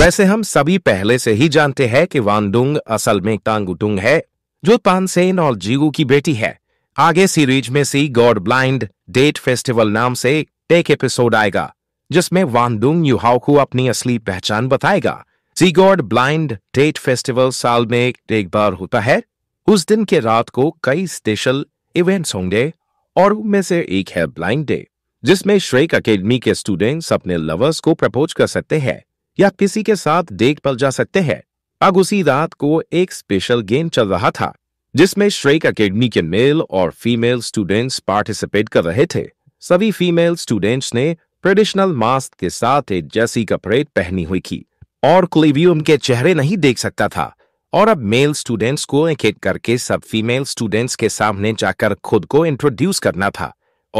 वैसे हम सभी पहले से ही जानते हैं कि वानडुंग असल में तांगुटुंग है जो तानसेन और जीगू की बेटी है आगे सीरीज में सी गॉड ब्लाइंड डेट फेस्टिवल नाम से एक एपिसोड आएगा जिसमें वानडुंग युहाओ को अपनी असली पहचान बताएगा sea God blind date festival साल में एक बार होता है उस दिन के रात को कई स्पेशल इवेंट्स होंगे और उनमें से एक है ब्लाइंड डे जिसमें श्रेक अकेडमी के स्टूडेंट्स अपने लवर्स को प्रपोज कर सकते हैं या किसी के साथ डेट पर जा सकते हैं अब उसी रात को एक स्पेशल गेम चल रहा था जिसमें श्रेक अकेडमी के मेल और फीमेल स्टूडेंट्स पार्टिसिपेट कर रहे थे सभी फीमेल स्टूडेंट्स ने ट्रेडिशनल मास्क के साथ एक जैसी कपड़े पहनी हुई थी और क्लेवियम के चेहरे नहीं देख सकता था और अब मेल स्टूडेंट्स को एक एक करके सब फीमेल स्टूडेंट्स के सामने जाकर खुद को इंट्रोड्यूस करना था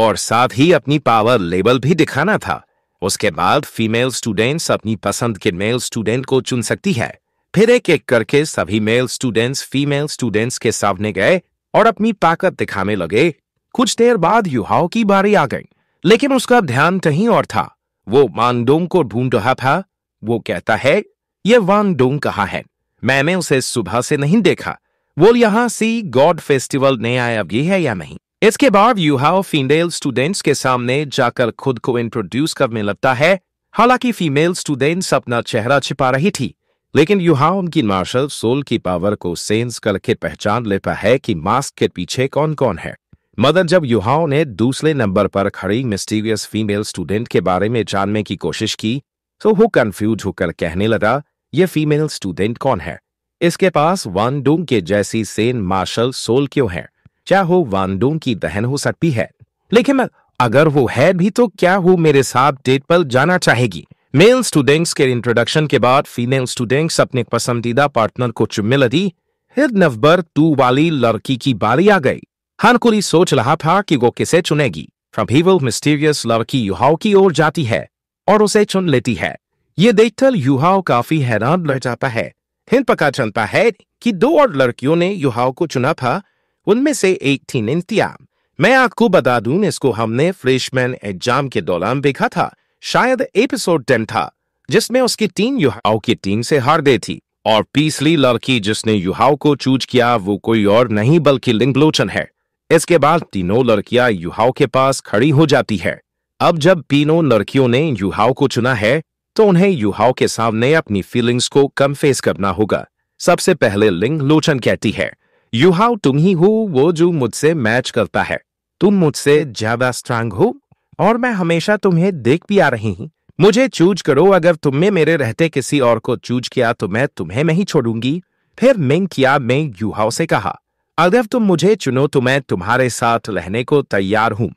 और साथ ही अपनी पावर लेवल भी दिखाना था उसके बाद फीमेल स्टूडेंट्स अपनी पसंद के मेल स्टूडेंट को चुन सकती है फिर एक एक करके सभी मेल स्टूडेंट्स फीमेल स्टूडेंट्स के सामने गए और अपनी ताकत दिखाने लगे कुछ देर बाद युवाओं की बारी आ गई लेकिन उसका ध्यान कहीं और था वो मानडोंग को ढूंढ रहा था वो कहता है ये वानडोंग कहाँ है मैंने उसे सुबह से नहीं देखा वो यहां सी गॉड फेस्टिवल नहीं आया अभी है या नहीं इसके बाद यूहाओ फीमेल स्टूडेंट्स के सामने जाकर खुद को इंट्रोड्यूस करने लगता है हालांकि फीमेल स्टूडेंट्स अपना चेहरा छिपा रही थी लेकिन यूहाओ उनकी मार्शल सोल की पावर को सेंस करके पहचान लेता है कि मास्क के पीछे कौन कौन है मदर जब युवाओं ने दूसरे नंबर पर खड़ी मिस्टीरियस फीमेल स्टूडेंट के बारे में जानने की कोशिश की तो वो कन्फ्यूज होकर कहने लगा यह फीमेल स्टूडेंट कौन है इसके पास वन डोंग के जैसी सेन मार्शल सोल क्यों है क्या हो वानडोंग की बहन हो सकती है लेकिन अगर वो है भी तो क्या वो मेरे साथ डेट पर जाना चाहेगी मेल स्टूडेंट्स के इंट्रोडक्शन के बाद फीमेल स्टूडेंट्स अपने पसंदीदा पार्टनर को चुम्मिल दी हिद नवबर तू वाली लड़की की बारी आ गई हर सोच रहा था कि वो किसे चुनेगी वो मिस्टीरियस लड़की युहाओ की ओर जाती है और उसे चुन लेती है ये देखकर युहाओ काफी हैरान रह जाता है हिंद पका चलता है कि दो और लड़कियों ने युहाओ को चुना था उनमें से एक थी निंतिया मैं आपको बता दूं इसको हमने फ्रेशमैन एग्जाम के दौरान देखा था शायद एपिसोड टेन था जिसमें उसकी टीम युहाओ की टीम से हार गई थी और तीसरी लड़की जिसने युहाओ को चूज किया वो कोई और नहीं बल्कि लिंगलोचन है इसके बाद तीनों लड़कियां युहाओ के पास खड़ी हो जाती है अब जब तीनों लड़कियों ने युहाओ को चुना है तो उन्हें युहाओ के सामने अपनी फीलिंग्स को कम फेस करना होगा सबसे पहले लिंग लोचन कहती है यू तुम ही हो वो जो मुझसे मैच करता है तुम मुझसे ज्यादा स्ट्रांग हो और मैं हमेशा तुम्हें देख भी आ रही हूँ मुझे चूज करो अगर तुमने मेरे रहते किसी और को चूज किया तो मैं तुम्हें नहीं छोड़ूंगी फिर मिंग किया मैं युहाव से कहा अगर तुम मुझे चुनो तो मैं तुम्हारे साथ रहने को तैयार हूं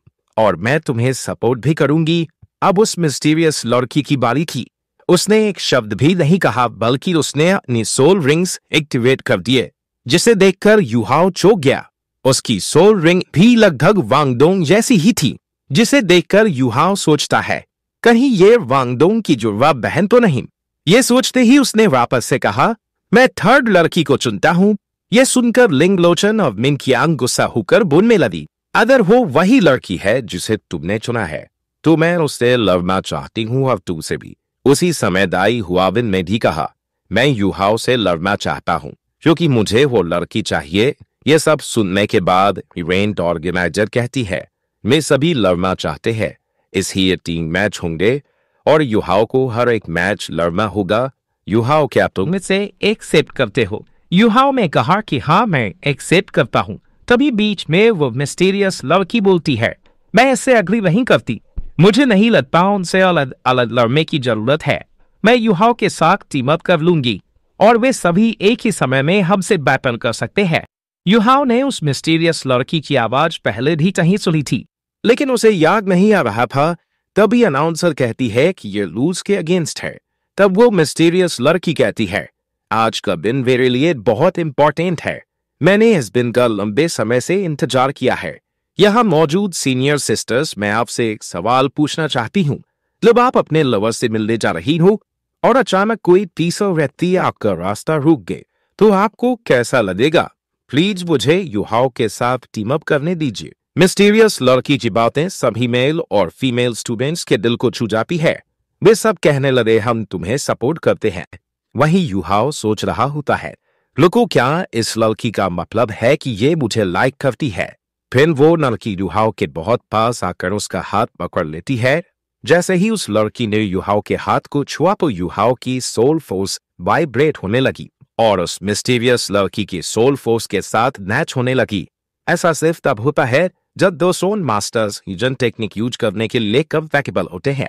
और मैं तुम्हें सपोर्ट भी करूंगी अब उस मिस्टीरियस लड़की की बारी थी उसने एक शब्द भी नहीं कहा बल्कि उसने अपनी सोल रिंग्स एक्टिवेट कर दिए जिसे देखकर युहाओ चौक गया उसकी सोल रिंग भी लगभग वांगडोंग जैसी ही थी जिसे देखकर युहाओ सोचता है कहीं ये वांगडोंग की जुड़वा बहन तो नहीं ये सोचते ही उसने वापस से कहा मैं थर्ड लड़की को चुनता हूँ यह सुनकर लिंगलोचन और मिनकियांग गुस्सा होकर बोलने लगी अगर वो वही लड़की है जिसे तुमने चुना है तो मैं उससे लड़ना चाहती हूँ और तुमसे भी उसी समय दाई हुआविन ने भी कहा मैं युहाओ से लड़ना चाहता हूँ क्योंकि मुझे वो लड़की चाहिए ये सब सुनने के बाद इवेंट ऑर्गेनाइजर कहती है मैं सभी लड़ना चाहते हैं इस ही तीन मैच होंगे और युहाओ को हर एक मैच लड़ना होगा युहाओ क्या तुम मुझसे एक्सेप्ट करते हो युहाओ में कहा कि हाँ मैं एक्सेप्ट करता हूँ तभी बीच में वो मिस्टीरियस लड़की बोलती है मैं इससे अग्री नहीं करती मुझे नहीं लगता उनसे अलग अलग लड़ने की जरूरत है मैं युहाओ के साथ टीम अप कर लूंगी और वे सभी एक ही समय में हमसे बैटल कर सकते हैं युहाओ ने उस मिस्टीरियस लड़की की आवाज पहले भी कहीं सुनी थी लेकिन उसे याद नहीं आ रहा था तभी अनाउंसर कहती है कि ये लूज के अगेंस्ट है तब वो मिस्टीरियस लड़की कहती है आज का दिन मेरे लिए बहुत इंपॉर्टेंट है मैंने इस दिन का लंबे समय से इंतजार किया है यहाँ मौजूद सीनियर सिस्टर्स मैं आपसे एक सवाल पूछना चाहती हूँ जब आप अपने लवर से मिलने जा रही हो और अचानक कोई तीसरा व्यक्ति आपका रास्ता रुक गए तो आपको कैसा लगेगा प्लीज मुझे युवाओं के साथ टीम अप करने दीजिए मिस्टीरियस लड़की की बातें सभी मेल और फीमेल स्टूडेंट्स के दिल को छू जाती है वे सब कहने लगे हम तुम्हें सपोर्ट करते हैं वही युहाओ सोच रहा होता है लोगो क्या इस लड़की का मतलब है कि ये मुझे लाइक करती है फिर वो लड़की युहाओ के बहुत पास आकर उसका हाथ पकड़ लेती है जैसे ही उस लड़की ने युहाओ के हाथ को छुआ तो युहाओ की सोल फोर्स वाइब्रेट होने लगी और उस मिस्टीरियस लड़की की सोल फोर्स के साथ मैच होने लगी ऐसा सिर्फ तब होता है जब दो सोन मास्टर्स हिजन टेक्निक यूज करने के लिए कब वैकेबल होते हैं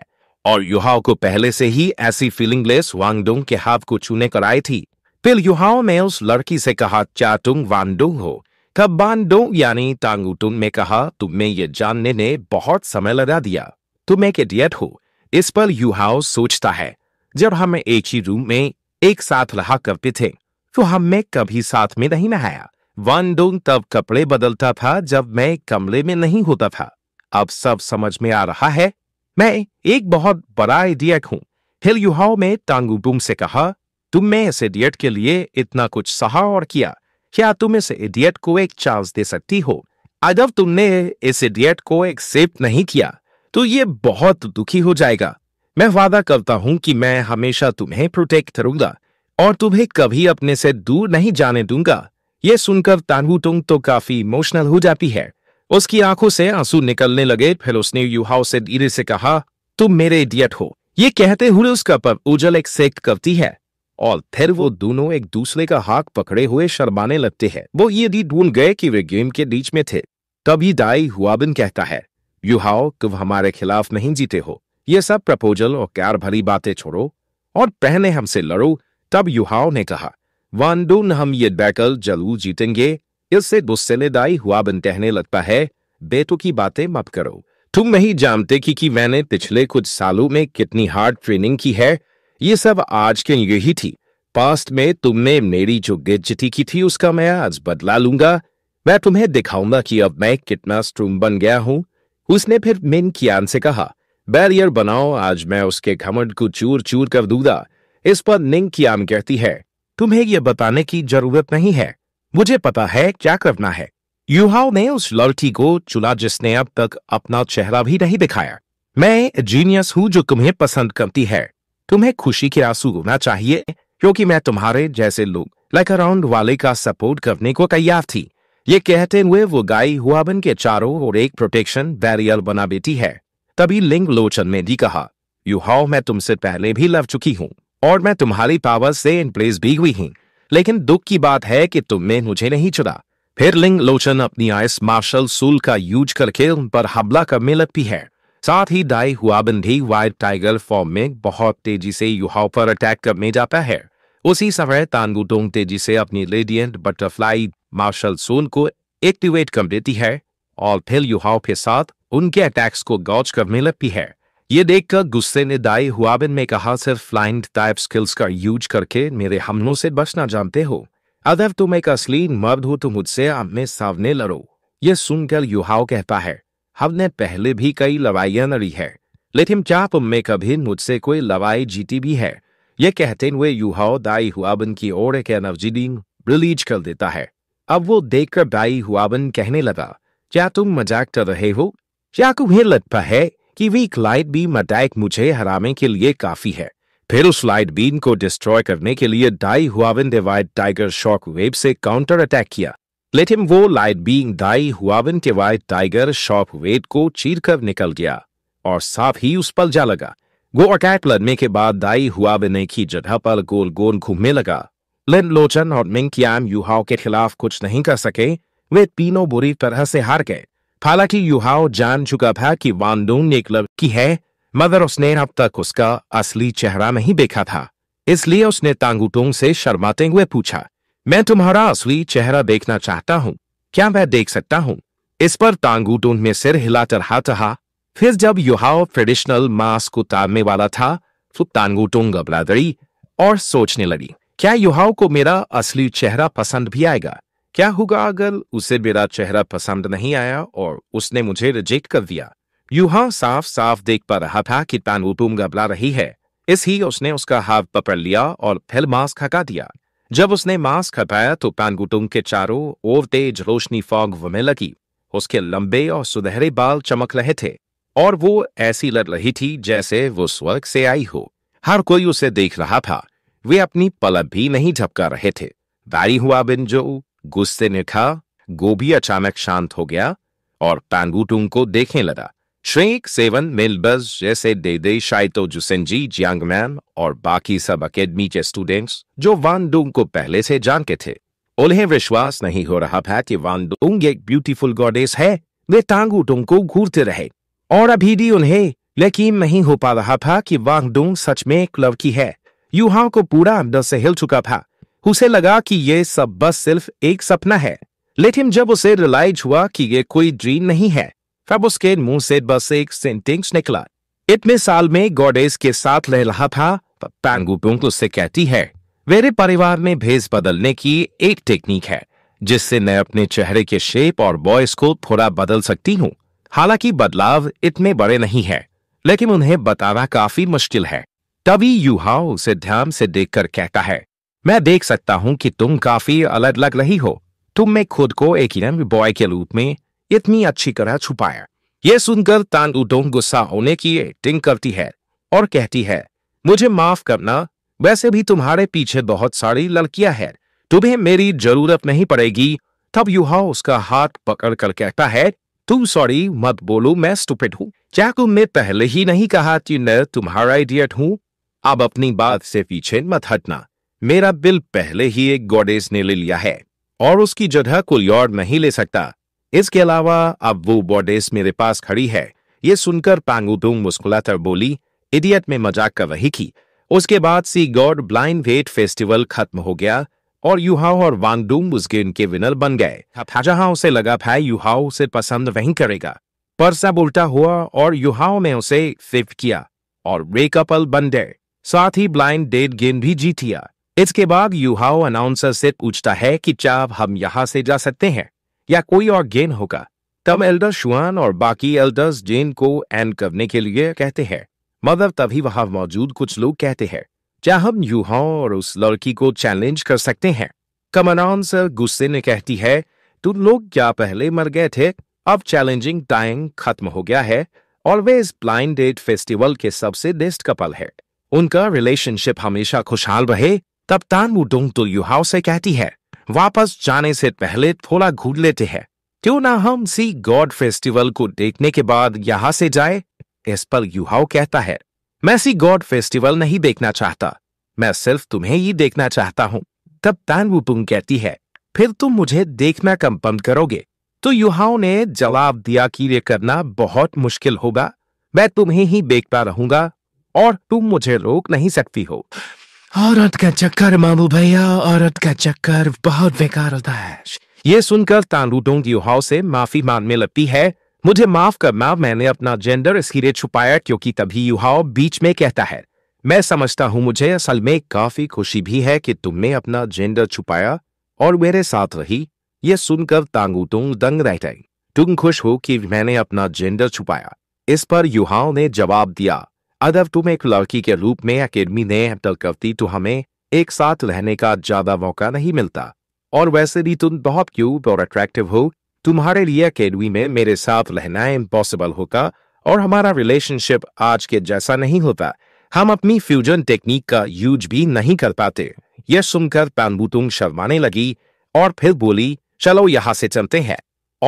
और युहाओ को पहले से ही ऐसी फीलिंगलेस वांगडोंग के हाथ को छूने कर आई थी फिर युहाओ ने उस लड़की से कहा चाटुंग वांगडोंग हो कब बानडोंग यानी टांगुटुंग में कहा तुम्हें ये जानने ने बहुत समय लगा दिया तुम एक इडियट हो इस पर हाउ सोचता है जब हम एक ही रूम में एक साथ रहा करते थे तो हमें कभी साथ में नहीं नहाया वन डोंग तब कपड़े बदलता था जब मैं कमरे में नहीं होता था अब सब समझ में आ रहा है मैं एक बहुत बड़ा इडियट हूँ हिल युहाओ में टांगूबूम से कहा तुम मैं इस एडियट के लिए इतना कुछ सहा और किया क्या तुम इस एडियट को एक चांस दे सकती हो अगर तुमने इस एडियट को एक्सेप्ट नहीं किया तो ये बहुत दुखी हो जाएगा मैं वादा करता हूं कि मैं हमेशा तुम्हें प्रोटेक्ट करूंगा और तुम्हें कभी अपने से दूर नहीं जाने दूंगा ये सुनकर तानवुटुंग तो काफी इमोशनल हो जाती है उसकी आंखों से आंसू निकलने लगे फिर उसने युवाओ से धीरे से कहा तुम मेरे इडियट हो ये कहते हुए उसका पर उजल एक सेक करती है और फिर वो दोनों एक दूसरे का हाक पकड़े हुए शर्माने लगते हैं वो ये दी ढूंढ गए कि वे गेम के बीच में थे तभी दाई हुआबिन कहता है युहाओ कि हमारे खिलाफ नहीं जीते हो ये सब प्रपोजल और प्यार भरी बातें छोड़ो और पहने हमसे लड़ो तब युहाओ ने कहा वन डून हम ये बैकल जलू जीतेंगे इससे गुस्सेदाई हुआ बन कहने लगता है बेटों की बातें मत करो तुम नहीं जानते कि, कि मैंने पिछले कुछ सालों में कितनी हार्ड ट्रेनिंग की है ये सब आज के यही थी पास्ट में तुमने मेरी जो गिज्जती की थी उसका मैं आज बदला लूंगा मैं तुम्हें दिखाऊंगा कि अब मैं कितना स्ट्रूम बन गया हूं उसने फिर मिन कियान से कहा बैरियर बनाओ आज मैं उसके घमंड को चूर चूर कर दूंगा इस पर निंग कियान कहती है तुम्हें यह बताने की जरूरत नहीं है मुझे पता है क्या करना है युहाओ ने उस लड़की को चुना जिसने अब तक अपना चेहरा भी नहीं दिखाया मैं जीनियस हूं जो तुम्हें पसंद करती है तुम्हें खुशी के आंसू होना चाहिए क्योंकि मैं तुम्हारे जैसे लोग लाइक अराउंड वाले का सपोर्ट करने को तैयार थी ये कहते हुए वो गाय हुआबन के चारों और एक प्रोटेक्शन बैरियर बना बेटी है तभी लिंग लोचन ने भी कहा यू हाउ मैं तुमसे पहले भी लव चुकी हूँ और मैं तुम्हारी पावर से इन प्लेस भी हुई हूँ लेकिन दुख की बात है कि तुमने मुझे नहीं चुना फिर लिंग लोचन अपनी आयस मार्शल सूल का यूज करके उन पर हमला करने लगती है साथ ही दाई हुआबन भी वाइट टाइगर फॉर्म में बहुत तेजी से युवाओं पर अटैक करने जाता है उसी समय तानगुटोंग तेजी से अपनी रेडियंट बटरफ्लाई मार्शल सोन को एक्टिवेट कर देती है और फिर युवाओं के साथ उनके अटैक्स को गौज करने लगती है ये देखकर गुस्से ने दाई हुआबिन में कहा सिर्फ फ्लाइंड टाइप स्किल्स का यूज करके मेरे हमलों से बचना जानते हो अगर तुम एक असली मर्द हो तो मुझसे अपने सामने लड़ो ये सुनकर युहाओ कहता है हमने पहले भी कई लड़ाइयां लड़ी है लेकिन क्या में कभी मुझसे कोई लड़ाई जीती भी है ये कहते हुए युहाओ दाई हुआबिन की ओर एक एनर्जी रिलीज कर देता है अब वो देखकर बाई हुआबन कहने लगा क्या तुम मजाक कर रहे हो क्या तुम्हें लगता है कि वीक लाइट बीम अटैक मुझे हराने के लिए काफी है फिर उस लाइट बीम को डिस्ट्रॉय करने के लिए Dai Huabin white tiger shock wave से काउंटर अटैक किया लेकिन वो light beam Dai Huabin white tiger shock wave को चीर कर निकल गया और साफ ही उस पल जा लगा वो अटैक लड़ने के बाद दाई हुआबन एक ही जगह पर गोल गोल घूमने लगा लिन लोचन और मिंग कियाम यूहाओ के खिलाफ कुछ नहीं कर सके वे तीनों बुरी तरह से हार गए हालांकि युहाओ जान चुका था कि वानडून ने क्लब की है मगर उसने अब तक उसका असली चेहरा नहीं देखा था इसलिए उसने तांगुटोंग से शर्माते हुए पूछा मैं तुम्हारा असली चेहरा देखना चाहता हूँ क्या मैं देख सकता हूँ इस पर तांगुटोंग में सिर हिला चढ़ा चढ़ा फिर जब युहाओ ट्रेडिशनल मास्क उतारने वाला था तो तांगुटोंग घबरा और सोचने लगी क्या युवाओं को मेरा असली चेहरा पसंद भी आएगा क्या होगा अगर उसे मेरा चेहरा पसंद नहीं आया और उसने मुझे रिजेक्ट कर दिया युहा साफ साफ देख पा रहा था कि तानवुतुम घबरा रही है इस ही उसने उसका हाथ पकड़ लिया और फिर मास्क हका दिया जब उसने मास्क हटाया तो पैनगुटुंग के चारों ओर तेज रोशनी फॉग वमे लगी उसके लंबे और सुनहरे बाल चमक रहे थे और वो ऐसी लड़ रही थी जैसे वो स्वर्ग से आई हो हर कोई उसे देख रहा था वे अपनी पलब भी नहीं झपका रहे थे बैरी हुआ बिन जो गुस्से ने खा गोभी अचानक शांत हो गया और पैंगुटूंग को देखने लगा श्रेक सेवन मिलबस जैसे दे दे शाइतो जुसेंजी जियांगमैन और बाकी सब अकेडमी के स्टूडेंट्स जो वानडूंग को पहले से जानते थे उन्हें विश्वास नहीं हो रहा था कि वानडूंग एक ब्यूटीफुल गॉडेस है वे टांगूटूंग को घूरते रहे और अभी भी उन्हें यकीन नहीं हो पा रहा था कि वांगडूंग सच में एक लवकी है यूहाओं को पूरा अंदर से हिल चुका था उसे लगा कि ये सब बस सिर्फ एक सपना है लेकिन जब उसे रिलाइज हुआ कि ये कोई ड्रीम नहीं है तब उसके मुंह से बस एक सेंटेंस निकला इतने साल में गॉडेस के साथ रह रहा था पैंगू उससे कहती है मेरे परिवार में भेज बदलने की एक टेक्निक है जिससे मैं अपने चेहरे के शेप और बॉयस को थोड़ा बदल सकती हूँ हालांकि बदलाव इतने बड़े नहीं है लेकिन उन्हें बताना काफी मुश्किल है तभी युहा उसे ध्यान से देखकर कहता है मैं देख सकता हूं कि तुम काफी अलग लग रही हो तुम में खुद को एक इनम बॉय के रूप में इतनी अच्छी तरह छुपाया ये सुनकर तान उडोंग गुस्सा होने की टिंग करती है और कहती है मुझे माफ करना वैसे भी तुम्हारे पीछे बहुत सारी लड़कियां हैं तुम्हें मेरी जरूरत नहीं पड़ेगी तब युहा उसका हाथ पकड़ कर कहता है तुम सॉरी मत बोलो मैं स्टूपिड हूँ क्या तुमने पहले ही नहीं कहा कि मैं तुम्हारा इडियट हूँ अब अपनी बात से पीछे मत हटना मेरा बिल पहले ही एक गोडेस ने ले लिया है और उसकी जगह कोई और नहीं ले सकता इसके अलावा अब वो बॉडेस मेरे पास खड़ी है ये सुनकर पांगुटोंग मुस्कुलाकर बोली इडियट में मजाक कर रही थी उसके बाद sea God blind date festival खत्म हो गया और युहाओ और वांगडूंग उस गेम के विनर बन गए जहां उसे लगा भाई युहाओ उसे पसंद वहीं करेगा पर सब उल्टा हुआ और युहाओ में उसे फिफ किया और वे कपल बन गए साथ ही ब्लाइंड डेट गेम भी जीतिया इसके बाद युहाओ अनाउंसर से पूछता है कि चाव हम यहां से जा सकते हैं या कोई और गेंद होगा तब एल्डर शुआन और बाकी एल्डर्स जेन को एंड करने के लिए कहते हैं मगर तभी वहां मौजूद कुछ लोग कहते हैं क्या हम युहाओ और उस लड़की को चैलेंज कर सकते हैं कम अनाउंसर गुस्से ने कहती है तुम लोग क्या पहले मर गए थे अब चैलेंजिंग टाइम खत्म हो गया है और वे इस ब्लाइंड डेट फेस्टिवल के सबसे बेस्ट कपल है उनका रिलेशनशिप हमेशा खुशहाल रहे तान वो डोंग तो युहाव से कहती है वापस जाने से पहले थोड़ा घूम लेते हैं क्यों ना हम सी गॉड फेस्टिवल को देखने के बाद यहां से जाए इस पर युहाव कहता है मैं सी गॉड फेस्टिवल नहीं देखना चाहता मैं सिर्फ तुम्हें ही देखना चाहता हूँ तब तानवू तुम कहती है फिर तुम मुझे देखना कम बंद करोगे तो युहाओं ने जवाब दिया कि ये करना बहुत मुश्किल होगा मैं तुम्हें ही देखता रहूंगा और तुम मुझे रोक नहीं सकती हो औरत का चक्कर मामू भैया औरत का चक्कर बहुत बेकार होता है ये सुनकर तानू डोंग युहाओ से माफी मांगने लगती है मुझे माफ करना मैंने अपना जेंडर इस हीरे छुपाया क्योंकि तभी युहाओ बीच में कहता है मैं समझता हूं मुझे असल में काफी खुशी भी है कि तुमने अपना जेंडर छुपाया और मेरे साथ रही यह सुनकर तांगू तुंग दंग रह गई तुम खुश हो कि मैंने अपना जेंडर छुपाया इस पर युहाओ ने जवाब दिया अदब तुम एक लड़की के रूप में अकेडमी ने हैंडल करती तो हमें एक साथ रहने का ज्यादा मौका नहीं मिलता और वैसे भी तुम बहुत क्यूब और अट्रैक्टिव हो तुम्हारे लिए अकेडमी में मेरे साथ रहना इम्पॉसिबल होगा और हमारा रिलेशनशिप आज के जैसा नहीं होता हम अपनी फ्यूजन टेक्निक का यूज भी नहीं कर पाते यह सुनकर पानबूतुंग शर्माने लगी और फिर बोली चलो यहां से चलते हैं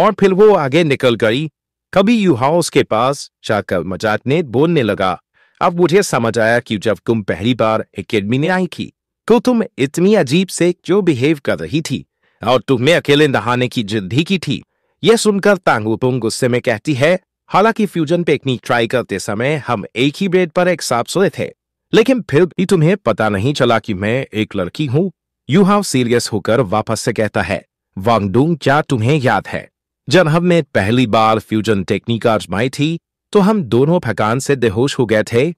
और फिर वो आगे निकल गई कभी युहाओस के पास जाकर मजाक ने बोलने लगा अब मुझे समझ आया कि जब तुम पहली बार एकेडमी में आई थी तो तुम इतनी अजीब से क्यों बिहेव कर रही थी और तुम्हें अकेले नहाने की जिद ही की थी यह सुनकर तांगुपुंग गुस्से में कहती है हालांकि फ्यूजन पेकनी ट्राई करते समय हम एक ही ब्रेड पर एक साथ सोए थे लेकिन फिर भी तुम्हें पता नहीं चला कि मैं एक लड़की हूं यू हाव सीरियस होकर वापस से कहता है वांगडूंग क्या तुम्हें याद है जब हमने पहली बार फ्यूजन टेक्निक आजमाई थी तो हम दोनों थकान से बेहोश हो गए थे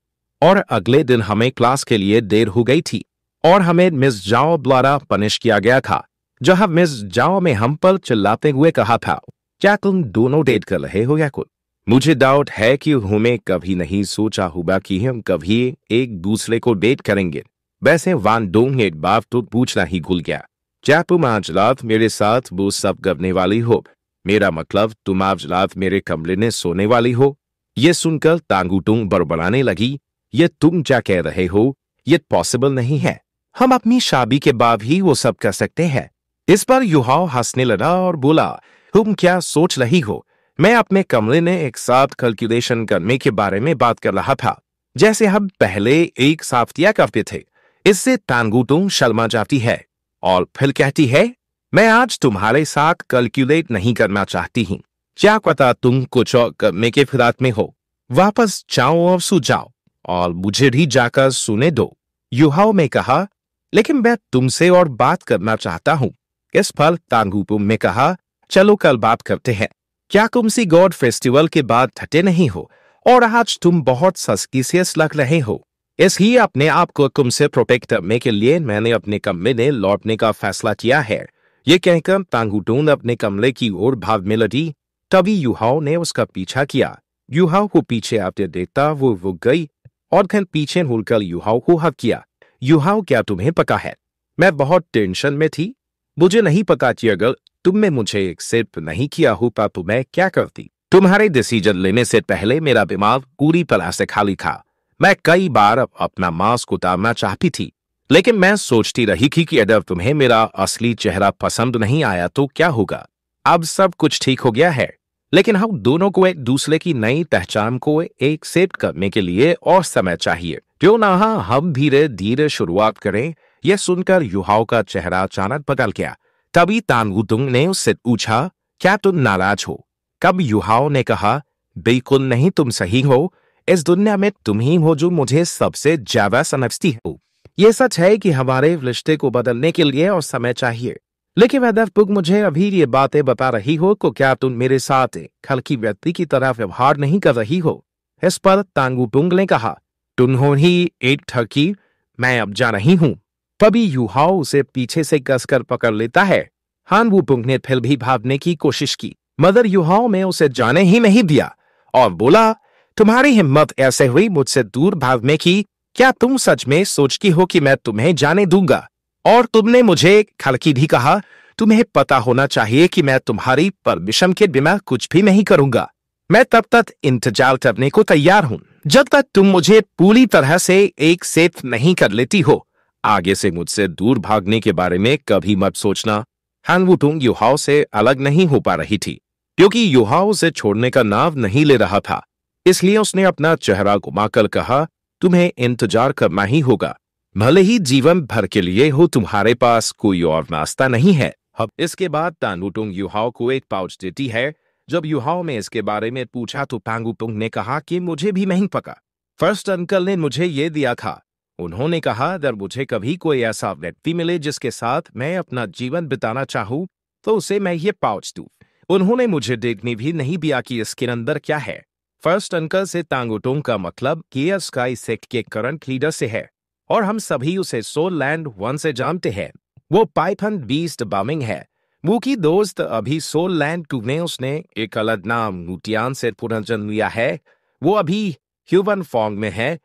और अगले दिन हमें क्लास के लिए देर हो गई थी और हमें मिस जाओ द्वारा पनिश किया गया था जहां मिस जाओ में हम पर चिल्लाते हुए कहा था क्या तुम दोनों डेट कर रहे हो या कुछ मुझे डाउट है कि हमें कभी नहीं सोचा होगा कि हम कभी एक दूसरे को डेट करेंगे वैसे वान डोंग ने बाप तो पूछना ही भूल गया क्या तुम आज रात मेरे साथ वो सब करने वाली हो मेरा मतलब तुम आज रात मेरे कमरे में सोने वाली हो ये सुनकर तांगुटुंग बड़बड़ाने लगी ये तुम क्या कह रहे हो ये पॉसिबल नहीं है हम अपनी शादी के बाद ही वो सब कर सकते हैं इस पर युवाओं हंसने लगा और बोला तुम क्या सोच रही हो मैं अपने कमरे ने एक साथ कैलकुलेशन करने के बारे में बात कर रहा था जैसे हम पहले एक साफ किया करते थे इससे तानगुटुंग शर्मा जाती है और फिर कहती है मैं आज तुम्हारे साथ कैलकुलेट नहीं करना चाहती हूँ क्या पता तुम कुछ और फिरात के में हो वापस जाओ और सु जाओ और मुझे भी जाकर सुने दो युहाओ में कहा लेकिन मैं तुमसे और बात करना चाहता हूँ इस फल तांगुपुम में कहा चलो कल बात करते हैं क्या तुम सी गॉड फेस्टिवल के बाद थटे नहीं हो और आज तुम बहुत सस्की से लग रहे हो इस ही अपने आप को तुमसे से प्रोटेक्ट करने के लिए मैंने अपने कमरे में लौटने का फैसला किया है ये कहकर तांगूटून अपने कमरे की ओर भाव में लटी तभी युहाओ ने उसका पीछा किया युहाओ को पीछे आते देखता वो वो गई और घन पीछे होकर युहाओ को हक किया युहाओ क्या तुम्हें पका है मैं बहुत टेंशन में थी मुझे नहीं पता कि अगर तुमने मुझे एक्सेप्ट नहीं किया हो तो मैं क्या करती तुम्हारे डिसीजन लेने से पहले मेरा दिमाग पूरी तरह से खाली था मैं कई बार अपना मास्क उतारना चाहती थी लेकिन मैं सोचती रही थी कि अगर तुम्हें मेरा असली चेहरा पसंद नहीं आया तो क्या होगा अब सब कुछ ठीक हो गया है लेकिन हम दोनों को एक दूसरे की नई पहचान को एक सेट करने के लिए और समय चाहिए क्यों ना हम धीरे धीरे शुरुआत करें यह सुनकर युवाओं का चेहरा अचानक बदल गया तभी तानगुतुंग ने उससे पूछा क्या तुम नाराज हो कब युवाओं ने कहा बिल्कुल नहीं तुम सही हो इस दुनिया में तुम ही हो जो मुझे सबसे ज्यादा समझती हो ये सच है कि हमारे रिश्ते को बदलने के लिए और समय चाहिए लेकिन वह देवबुक मुझे अभी ये बातें बता रही हो को क्या तुम मेरे साथ खलकी व्यक्ति की तरह व्यवहार नहीं कर रही हो इस पर तांगू पुंग ने कहा ही एक ठकी मैं अब जा रही हूं तभी युहाओ उसे पीछे से कसकर पकड़ लेता है हान पुंग ने फिर भी भागने की कोशिश की मदर युहाओ में उसे जाने ही नहीं दिया और बोला तुम्हारी हिम्मत ऐसे हुई मुझसे दूर भागने की क्या तुम सच में सोचती हो कि मैं तुम्हें जाने दूंगा और तुमने मुझे खड़की भी कहा तुम्हें पता होना चाहिए कि मैं तुम्हारी परमिशन के बिना कुछ भी नहीं करूंगा मैं तब तक इंतजार करने को तैयार हूं जब तक तुम मुझे पूरी तरह से एक सेफ नहीं कर लेती हो आगे से मुझसे दूर भागने के बारे में कभी मत सोचना हैंगवुटुंग युहाओ से अलग नहीं हो पा रही थी क्योंकि युहाओ उसे छोड़ने का नाव नहीं ले रहा था इसलिए उसने अपना चेहरा घुमाकर कहा तुम्हें इंतजार करना ही होगा भले ही जीवन भर के लिए हो तुम्हारे पास कोई और नाश्ता नहीं है अब इसके बाद तानुटुंग युहाओ को एक पाउच देती है जब युहाओ में इसके बारे में पूछा तो पांगुपुंग ने कहा कि मुझे भी नहीं पका फर्स्ट अंकल ने मुझे ये दिया था उन्होंने कहा अगर मुझे कभी कोई ऐसा व्यक्ति मिले जिसके साथ मैं अपना जीवन बिताना चाहूं तो उसे मैं ये पाउच दू उन्होंने मुझे देखने भी नहीं दिया कि इसके अंदर क्या है फर्स्ट अंकल से तांगुटोंग का मतलब केयर स्काई सेक्ट के करंट लीडर से है और हम सभी उसे सोल लैंड वन से जानते हैं वो पाइथन बीस्ट बमिंग है वो की दोस्त अभी सोल लैंड टू ने उसने एक अलग नाम नूटियान से पुनर्जन्म लिया है वो अभी ह्यूमन फॉर्म में है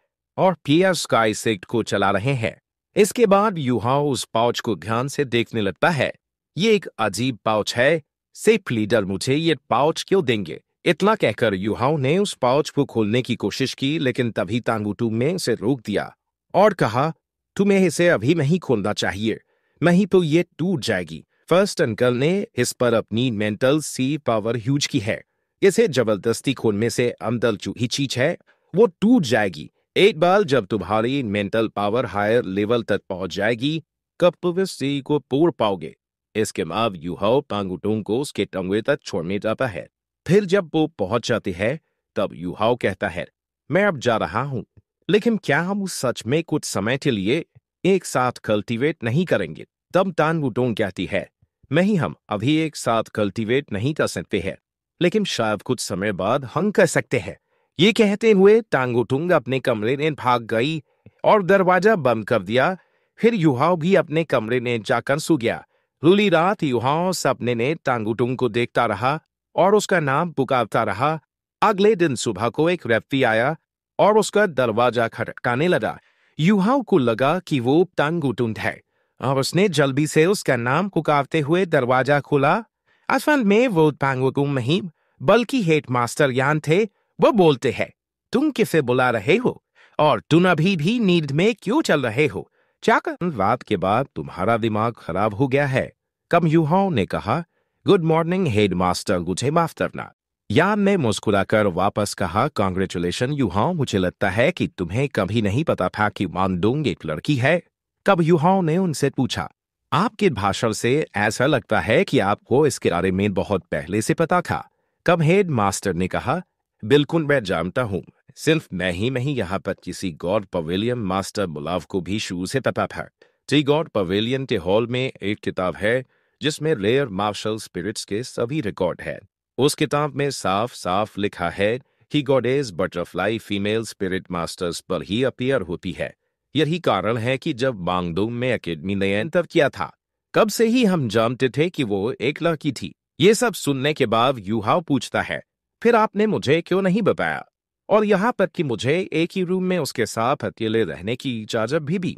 और पियर स्काई सेक्ट को चला रहे हैं इसके बाद युहा उस पाउच को ध्यान से देखने लगता है ये एक अजीब पाउच है सेफ लीडर मुझे ये पाउच क्यों देंगे इतना कहकर युहाओ ने उस पाउच को खोलने की कोशिश की लेकिन तभी तांगुटू में उसे रोक दिया और कहा तुम्हें इसे अभी नहीं खोलना चाहिए नहीं तो ये टूट जाएगी फर्स्ट अंकल ने इस पर अपनी मेंटल सी पावर ह्यूज की है इसे जबरदस्ती खोलने से अमदल चूही चीज है वो टूट जाएगी एक बार जब तुम्हारी मेंटल पावर हायर लेवल तक पहुंच जाएगी कब सी को पूर पाओगे इसके बाद युहाओ पांगुटों को उसके टंगे तक छोड़ने जाता है फिर जब वो पहुंच जाती है तब युहाओ कहता है मैं अब जा रहा हूं लेकिन क्या हम उस सच में कुछ समय के लिए एक साथ कल्टीवेट नहीं करेंगे तब तान वुडोंग कहती है नहीं हम अभी एक साथ कल्टीवेट नहीं कर सकते हैं लेकिन शायद कुछ समय बाद हम कर सकते हैं ये कहते हुए टांगुटुंग अपने कमरे ने भाग गई और दरवाजा बंद कर दिया फिर युवाओं भी अपने कमरे ने जाकर सू गया रूली रात युवाओं सपने ने टांगुटुंग को देखता रहा और उसका नाम पुकारता रहा अगले दिन सुबह को एक व्यक्ति आया और उसका दरवाजा खटकाने लगा युवाओं को लगा कि वो टांगुटुंड है और उसने जल्दी से उसका नाम पुकारते हुए दरवाजा खोला असल में वो टांगुटुम नहीं बल्कि हेड मास्टर यान थे वो बोलते हैं तुम किसे बुला रहे हो और तुम अभी भी नींद में क्यों चल रहे हो चाकर रात के बाद तुम्हारा दिमाग खराब हो गया है कम युवाओं ने कहा गुड मॉर्निंग हेड मास्टर गुझे माफ करना याम ने मुस्कुराकर वापस कहा कॉन्ग्रेचुलेशन युहाओ मुझे लगता है कि तुम्हें कभी नहीं पता था कि मानडोंग एक लड़की है तब युहाओ ने उनसे पूछा आपके भाषण से ऐसा लगता है कि आपको इसके बारे में बहुत पहले से पता था कब हेड मास्टर ने कहा बिल्कुल मैं जानता हूँ सिर्फ मैं ही नहीं यहाँ पर किसी गॉड पवेलियन मास्टर बुलाव को भी शुरू से पता था टी गॉड पवेलियन के हॉल में एक किताब है जिसमें रेयर मार्शल स्पिरिट्स के सभी रिकॉर्ड हैं उस किताब में साफ साफ लिखा है कि goddess butterfly female spirit masters पर ही अपियर होती है यही कारण है कि जब बांगडोम में अकेडमी ने एंटर किया था कब से ही हम जानते थे कि वो एक लड़की थी ये सब सुनने के बाद यूहाव पूछता है फिर आपने मुझे क्यों नहीं बताया और यहाँ पर कि मुझे एक ही रूम में उसके साथ अकेले रहने की इजाजत भी दी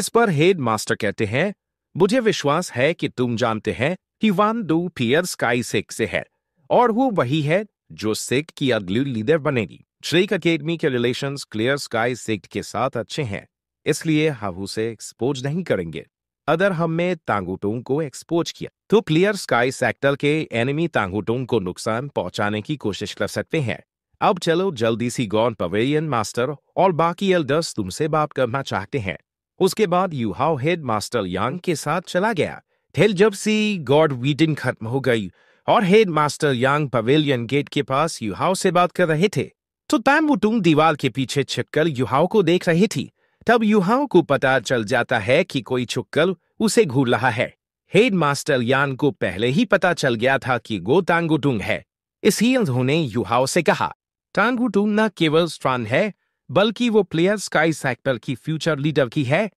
इस पर हेड मास्टर कहते हैं मुझे विश्वास है कि तुम जानते हैं कि वान दू पियर स्काई सेक से है और वो वही है जो सिख की अगली लीडर बनेगी श्रेक अकेडमी के रिलेशंस क्लियर स्काई सिख के साथ अच्छे हैं इसलिए हम उसे एक्सपोज नहीं करेंगे अगर हमने तांगुटोंग को एक्सपोज किया तो क्लियर स्काई सेक्टर के एनिमी तांगुटोंग को नुकसान पहुंचाने की कोशिश कर सकते हैं अब चलो जल्दी सी गॉन पवेलियन मास्टर और बाकी एल्डर्स तुमसे बात करना चाहते हैं उसके बाद यूहाव हेड मास्टर यांग के साथ चला गया थे जब सी गॉड वीटिंग खत्म हो गई और हेडमास्टर यांग पवेलियन गेट के पास युहाओ से बात कर रहे थे तो तामबुटुंग दीवार के पीछे छिपकर युहाओ को देख रही थी तब युहाओ को पता चल जाता है कि कोई छुपकर उसे घूर रहा है हेड मास्टर यान को पहले ही पता चल गया था कि गो टांगुटुंग है इसी उन्होंने युहाओ से कहा टांगुटुंग न केवल स्ट्रांग है बल्कि वो प्लेयर स्काई सैक्टर की फ्यूचर लीडर की है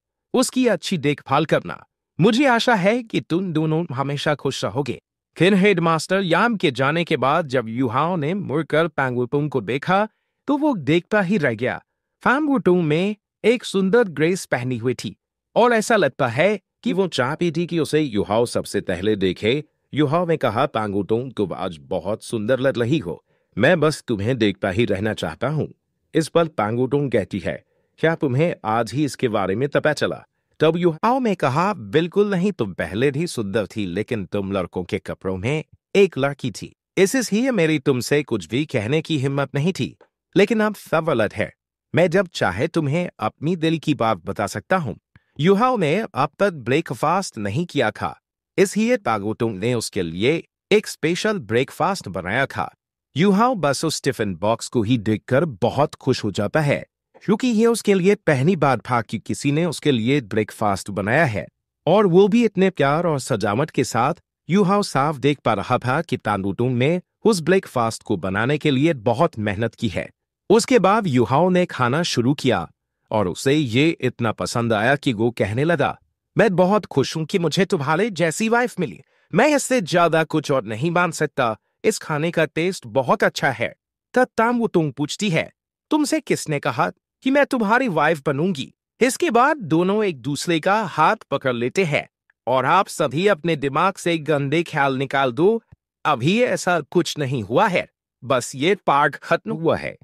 उसकी अच्छी देखभाल करना मुझे आशा है कि तुम दोनों हमेशा खुश रहोगे फिर हेडमास्टर याम के जाने के बाद जब युहाओं ने मुड़कर पैंगुपुंग को देखा तो वो देखता ही रह गया फैंगुटुंग में एक सुंदर ग्रेस पहनी हुई थी और ऐसा लगता है कि वो चाह पी थी कि उसे युहाओ सबसे पहले देखे युहाओ ने कहा पैंगुटुंग तुम आज बहुत सुंदर लग रही हो मैं बस तुम्हें देखता ही रहना चाहता हूँ इस पर पैंगुटुंग कहती है क्या तुम्हें आज ही इसके बारे में तपा चला डब्ल्यू हाउ में कहा बिल्कुल नहीं तुम पहले भी सुंदर थी लेकिन तुम लड़कों के कपड़ों में एक लड़की थी इस ही मेरी तुमसे कुछ भी कहने की हिम्मत नहीं थी लेकिन अब सब अलग है मैं जब चाहे तुम्हें अपनी दिल की बात बता सकता हूँ युहाओ ने अब तक ब्रेकफास्ट नहीं किया था इसलिए तागोटोंग ने उसके लिए एक स्पेशल ब्रेकफास्ट बनाया था युहाओ बस उस टिफिन बॉक्स को ही देखकर बहुत खुश हो जाता है क्योंकि ये उसके लिए पहली बार था कि किसी ने उसके लिए ब्रेकफास्ट बनाया है और वो भी इतने प्यार और सजावट के साथ यूहाव साफ देख पा रहा था कि तांडूटूंग ने उस ब्रेकफास्ट को बनाने के लिए बहुत मेहनत की है उसके बाद युहाओ ने खाना शुरू किया और उसे ये इतना पसंद आया कि वो कहने लगा मैं बहुत खुश हूं कि मुझे तुम्हारे जैसी वाइफ मिली मैं इससे ज्यादा कुछ और नहीं मान सकता इस खाने का टेस्ट बहुत अच्छा है तब ताम वो तुम पूछती है तुमसे किसने कहा कि मैं तुम्हारी वाइफ बनूंगी इसके बाद दोनों एक दूसरे का हाथ पकड़ लेते हैं और आप सभी अपने दिमाग से गंदे ख्याल निकाल दो अभी ऐसा कुछ नहीं हुआ है बस ये पार्ट खत्म हुआ है